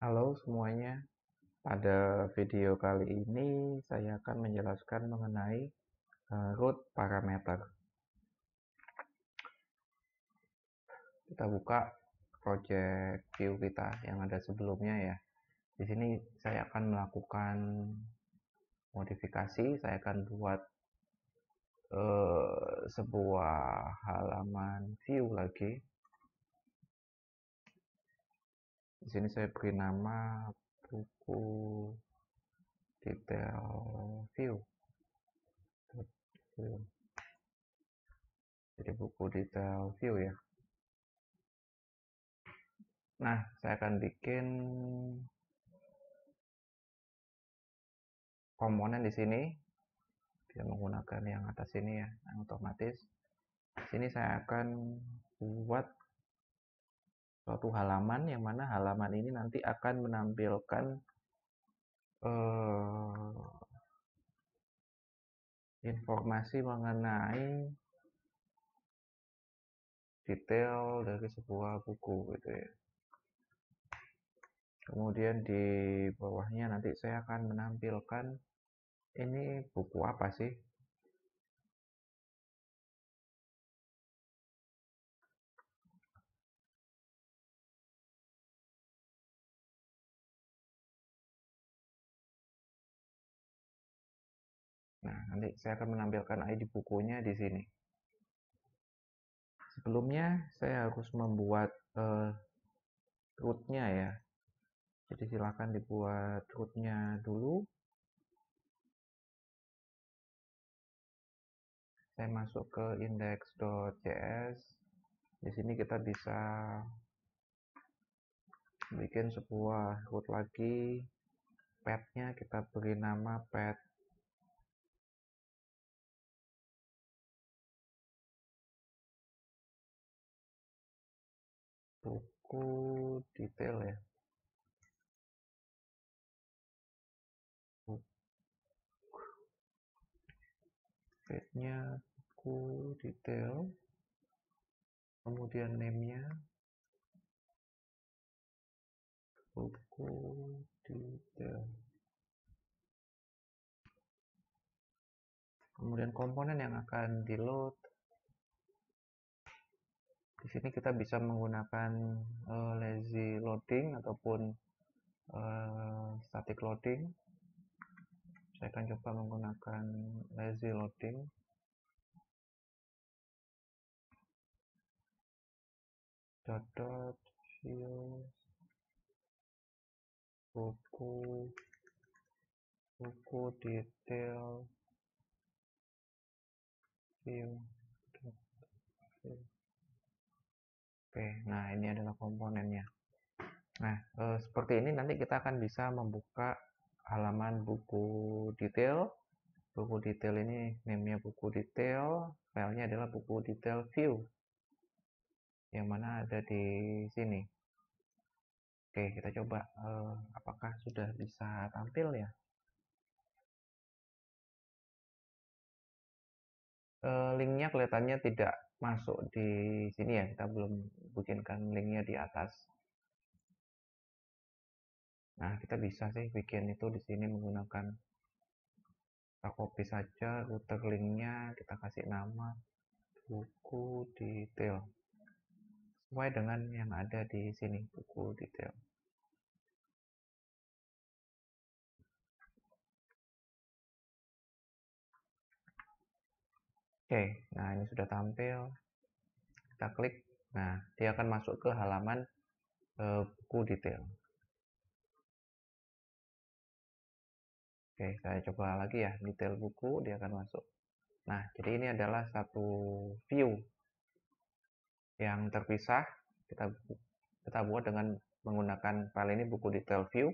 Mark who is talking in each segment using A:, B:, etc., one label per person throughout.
A: Halo semuanya, pada video kali ini saya akan menjelaskan mengenai eh, root parameter. Kita buka project view kita yang ada sebelumnya ya. Di sini saya akan melakukan modifikasi, saya akan buat uh, sebuah halaman view lagi di sini saya beri nama buku detail view
B: jadi buku detail view ya
A: nah saya akan bikin komponen di sini dia menggunakan yang atas ini ya yang otomatis di sini saya akan buat suatu halaman yang mana halaman ini nanti akan menampilkan eh, informasi mengenai detail dari sebuah buku gitu ya. Kemudian di bawahnya nanti saya akan menampilkan ini buku apa sih
B: Nanti saya akan menampilkan ID bukunya di sini.
A: Sebelumnya saya harus membuat uh, rootnya ya. Jadi silakan dibuat rootnya dulu. Saya masuk ke index.js. Di sini kita bisa bikin sebuah root lagi. pathnya kita beri nama pet
B: buku detail ya
A: grade buku detail kemudian name-nya
B: buku detail
A: kemudian komponen yang akan di load di sini kita bisa menggunakan uh, lazy loading ataupun uh, static loading saya akan coba menggunakan lazy loading
B: dot dot buku buku detail view
A: Oke, nah ini adalah komponennya. Nah, e, seperti ini nanti kita akan bisa membuka halaman buku detail. Buku detail ini namanya buku detail, filenya adalah buku detail view. Yang mana ada di sini. Oke, kita coba e, apakah sudah bisa tampil ya. Eh, linknya kelihatannya tidak masuk di sini ya kita belum bikinkan linknya di atas nah kita bisa sih bikin itu di sini menggunakan kita copy saja router linknya kita kasih nama buku detail sesuai dengan yang ada di sini buku detail Oke, nah ini sudah tampil. Kita klik. Nah, dia akan masuk ke halaman buku eh, detail. Oke, saya coba lagi ya, detail buku dia akan masuk. Nah, jadi ini adalah satu view yang terpisah. Kita kita buat dengan menggunakan file ini buku detail view.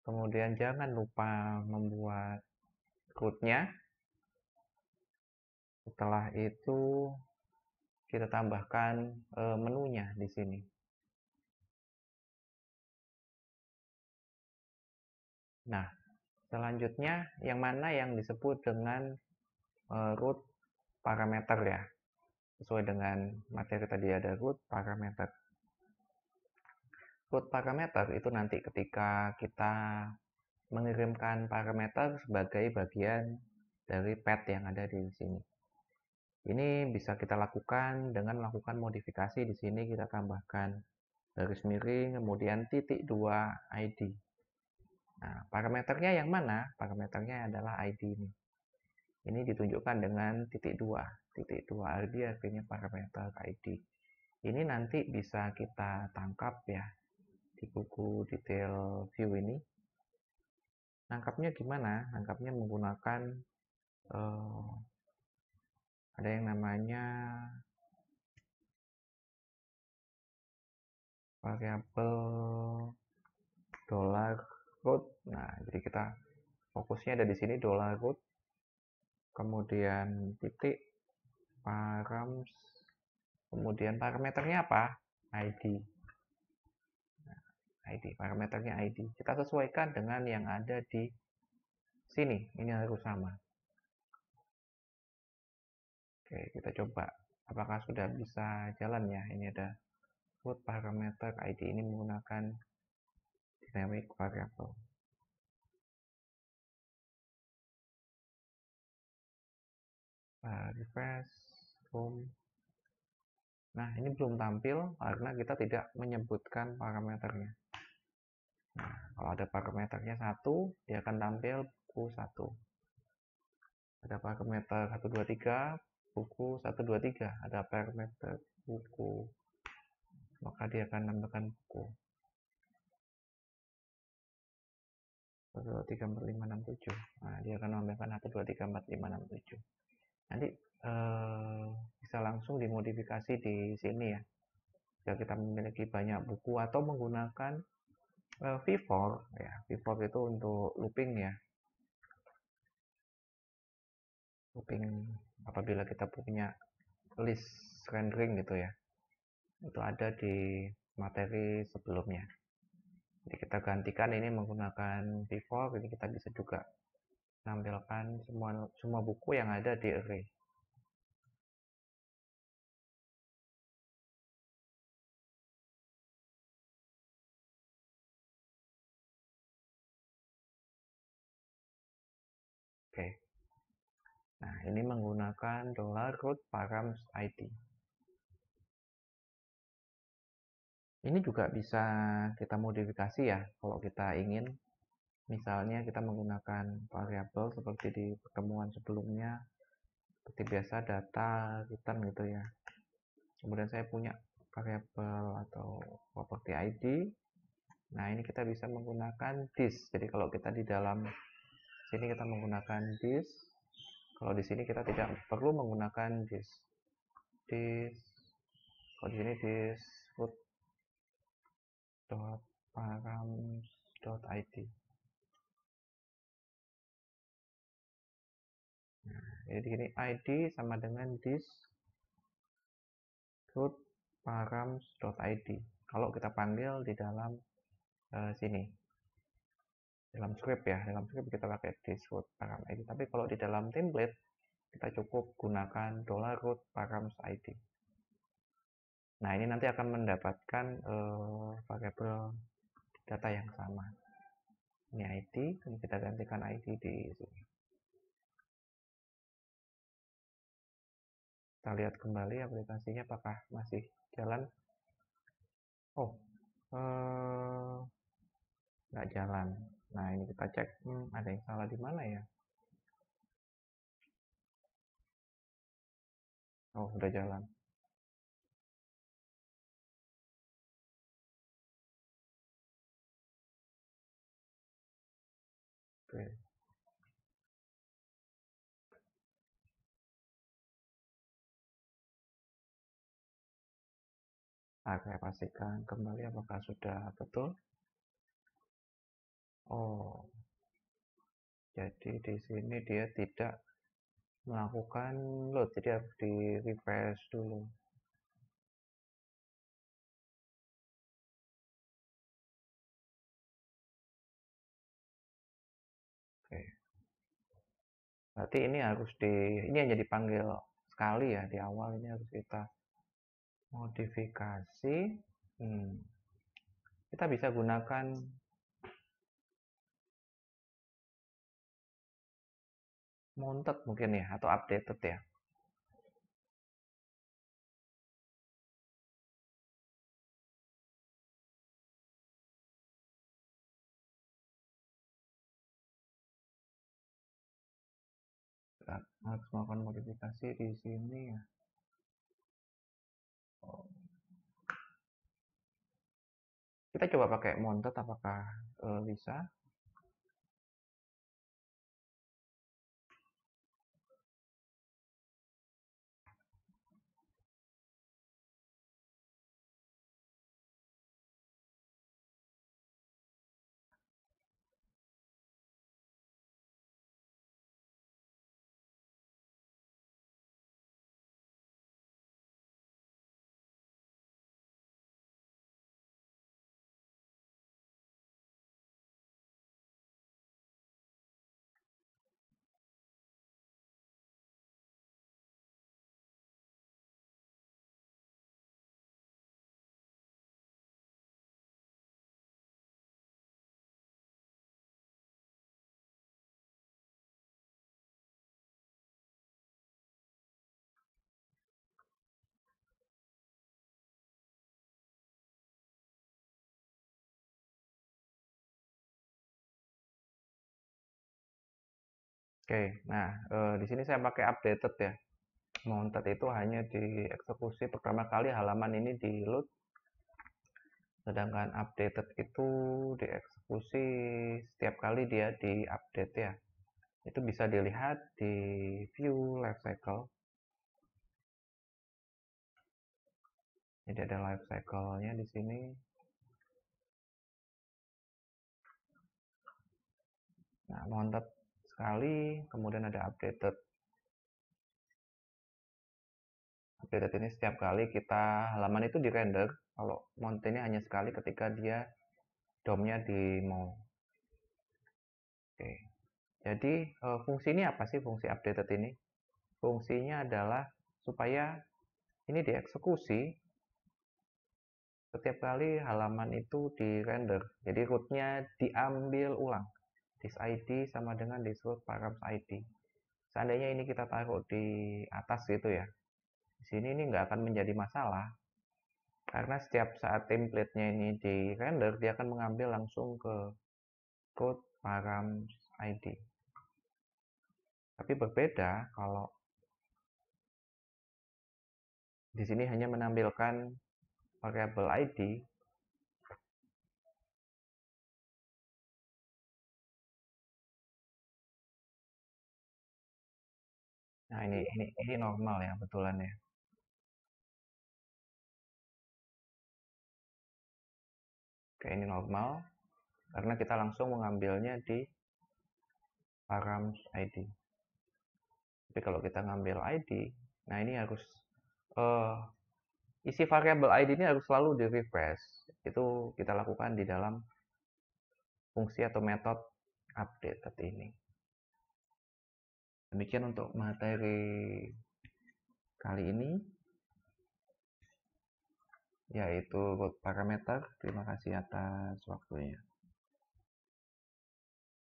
A: Kemudian jangan lupa membuat rootnya setelah itu kita tambahkan e, menunya di sini nah selanjutnya yang mana yang disebut dengan e, root parameter ya sesuai dengan materi tadi ada root parameter root parameter itu nanti ketika kita mengirimkan parameter sebagai bagian dari pet yang ada di sini. Ini bisa kita lakukan dengan melakukan modifikasi di sini kita tambahkan garis miring kemudian titik 2 ID. Nah, parameternya yang mana? Parameternya adalah ID ini. Ini ditunjukkan dengan titik 2. Titik 2 ID artinya parameter ID. Ini nanti bisa kita tangkap ya di buku detail view ini. Nangkapnya gimana? Nangkapnya menggunakan eh, ada yang namanya variable dollar root nah jadi kita fokusnya ada di sini dollar root kemudian titik params kemudian parameternya apa ID nah, ID parameternya ID kita sesuaikan dengan yang ada di sini ini harus sama Oke, kita coba. Apakah sudah bisa jalan ya? Ini ada root parameter ID ini menggunakan dynamic variable. Nah, refresh, home. Nah, ini belum tampil karena kita tidak menyebutkan parameternya. Nah, kalau ada parameternya satu, dia akan tampil q satu. Ada parameter 123, buku 1, 2, 3 ada parameter buku maka dia akan menambahkan buku 1, 2, 3, 4, 5, 6, 7 nah dia akan menambahkan 1, 2, 3, 4, 5, 6, 7 nanti eh, bisa langsung dimodifikasi di sini ya jika kita memiliki banyak buku atau menggunakan eh, V4 ya V4 itu untuk looping ya looping apabila kita punya list rendering gitu ya itu ada di materi sebelumnya jadi kita gantikan ini menggunakan default jadi kita bisa juga nampilkan semua semua buku yang ada di array
B: Nah, ini menggunakan
A: dollar root params ID. Ini juga bisa kita modifikasi ya, kalau kita ingin. Misalnya kita menggunakan variabel seperti di pertemuan sebelumnya, seperti biasa data return gitu ya. Kemudian saya punya variabel atau property ID. Nah, ini kita bisa menggunakan this. Jadi kalau kita di dalam sini kita menggunakan this kalau di sini kita tidak perlu menggunakan this. This kalau di sini this root dot param dot id.
B: Nah, jadi ini id
A: sama dengan this root params.id kalau kita panggil di dalam uh, sini dalam script ya dalam script kita pakai this root param id tapi kalau di dalam template kita cukup gunakan dollar root params id nah ini nanti akan mendapatkan uh, variable data yang sama ini id dan kita gantikan id di sini kita lihat kembali aplikasinya apakah masih jalan oh eh, nggak jalan Nah, ini kita cek. Hmm, ada yang salah di mana ya?
B: Oh, sudah jalan. Oke. Nah, saya pastikan
A: kembali apakah sudah betul. Oh. Jadi di sini dia tidak melakukan load, jadi harus di refresh dulu. Oke. Berarti ini harus di ini jadi panggil sekali ya di awal ini harus kita modifikasi. Hmm. Kita bisa gunakan
B: mounted mungkin ya atau updated ya. Nah, harus melakukan modifikasi di
A: sini ya. Kita coba pakai mounted apakah uh, bisa? Oke, nah e, di sini saya pakai updated ya. Mounted itu hanya dieksekusi pertama kali halaman ini di load. Sedangkan updated itu dieksekusi setiap kali dia di-update ya. Itu bisa dilihat di view life cycle. Jadi ada life cycle-nya di sini. Nah, mounted sekali, kemudian ada updated. Updated ini setiap kali kita halaman itu di render, kalau mountainnya ini hanya sekali ketika dia domnya di mau. Oke. Jadi eh, fungsi ini apa sih fungsi updated ini? Fungsinya adalah supaya ini dieksekusi setiap kali halaman itu di render. Jadi rootnya diambil ulang. ID sama dengan distrut params id. Seandainya ini kita taruh di atas gitu ya. Di sini ini nggak akan menjadi masalah karena setiap saat template-nya ini di render dia akan mengambil langsung ke code params id. Tapi berbeda kalau di sini hanya menampilkan variable id
B: Nah ini ini ini normal ya betulan ya.
A: Oke ini normal karena kita langsung mengambilnya di params ID. Tapi kalau kita ngambil ID, nah ini harus uh, isi variabel ID ini harus selalu di refresh. Itu kita lakukan di dalam fungsi atau metode update seperti ini. Demikian untuk materi kali ini yaitu parameter. Terima kasih atas waktunya.